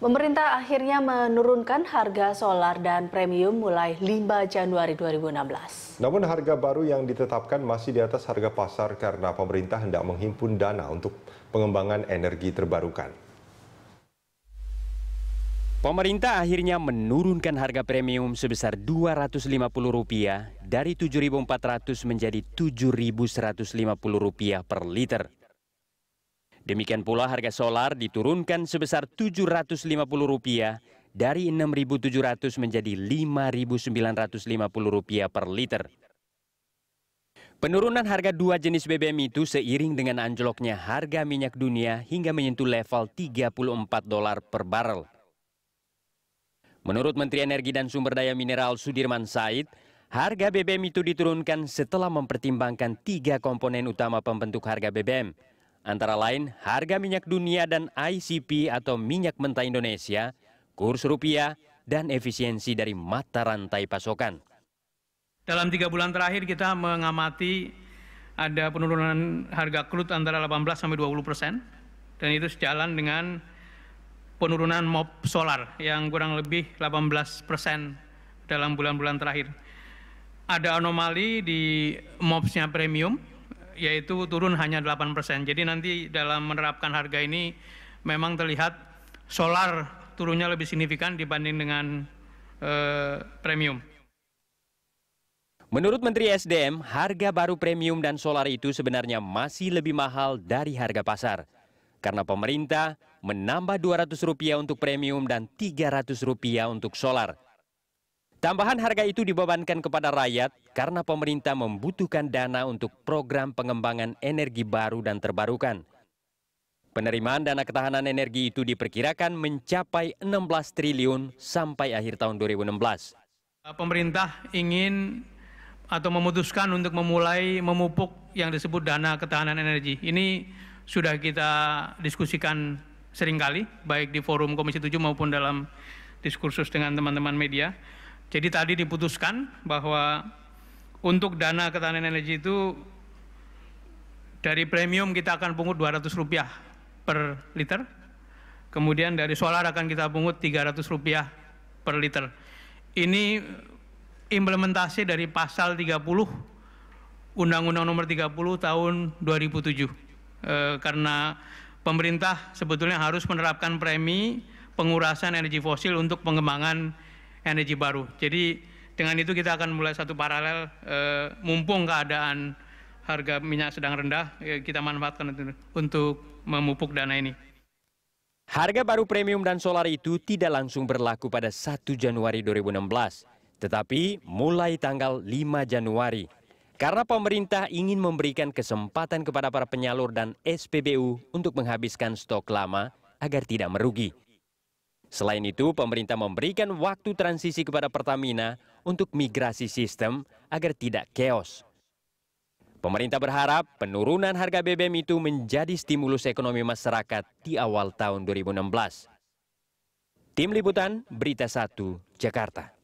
Pemerintah akhirnya menurunkan harga solar dan premium mulai 5 Januari 2016. Namun harga baru yang ditetapkan masih di atas harga pasar karena pemerintah hendak menghimpun dana untuk pengembangan energi terbarukan. Pemerintah akhirnya menurunkan harga premium sebesar Rp250 dari Rp7.400 menjadi Rp7.150 per liter. Demikian pula harga solar diturunkan sebesar Rp750 dari Rp6.700 menjadi Rp5.950 per liter. Penurunan harga dua jenis BBM itu seiring dengan anjloknya harga minyak dunia hingga menyentuh level 34 dolar per barel. Menurut Menteri Energi dan Sumber Daya Mineral Sudirman Said, harga BBM itu diturunkan setelah mempertimbangkan tiga komponen utama pembentuk harga BBM, antara lain harga minyak dunia dan ICP atau minyak mentah Indonesia, kurs rupiah, dan efisiensi dari mata rantai pasokan. Dalam tiga bulan terakhir kita mengamati ada penurunan harga crude antara 18 sampai 20 persen, dan itu sejalan dengan penurunan mob solar yang kurang lebih 18 persen dalam bulan-bulan terakhir. Ada anomali di mobsnya premium, yaitu turun hanya 8%. Jadi nanti dalam menerapkan harga ini memang terlihat solar turunnya lebih signifikan dibanding dengan eh, premium. Menurut Menteri SDM, harga baru premium dan solar itu sebenarnya masih lebih mahal dari harga pasar. Karena pemerintah menambah Rp200 untuk premium dan Rp300 untuk solar. Tambahan harga itu dibebankan kepada rakyat karena pemerintah membutuhkan dana untuk program pengembangan energi baru dan terbarukan. Penerimaan dana ketahanan energi itu diperkirakan mencapai 16 triliun sampai akhir tahun 2016. Pemerintah ingin atau memutuskan untuk memulai memupuk yang disebut dana ketahanan energi. Ini sudah kita diskusikan seringkali, baik di forum Komisi 7 maupun dalam diskursus dengan teman-teman media. Jadi tadi diputuskan bahwa untuk dana ketahanan energi itu dari premium kita akan pungut 200 rupiah per liter. Kemudian dari solar akan kita pungut 300 rupiah per liter. Ini implementasi dari pasal 30 Undang-Undang nomor 30 tahun 2007. E, karena pemerintah sebetulnya harus menerapkan premi pengurasan energi fosil untuk pengembangan energi baru. Jadi dengan itu kita akan mulai satu paralel e, mumpung keadaan harga minyak sedang rendah eh, kita manfaatkan untuk, untuk memupuk dana ini. Harga baru premium dan solar itu tidak langsung berlaku pada 1 Januari 2016, tetapi mulai tanggal 5 Januari. Karena pemerintah ingin memberikan kesempatan kepada para penyalur dan SPBU untuk menghabiskan stok lama agar tidak merugi. Selain itu, pemerintah memberikan waktu transisi kepada Pertamina untuk migrasi sistem agar tidak keos. Pemerintah berharap penurunan harga BBM itu menjadi stimulus ekonomi masyarakat di awal tahun 2016. Tim Liputan, Berita 1, Jakarta.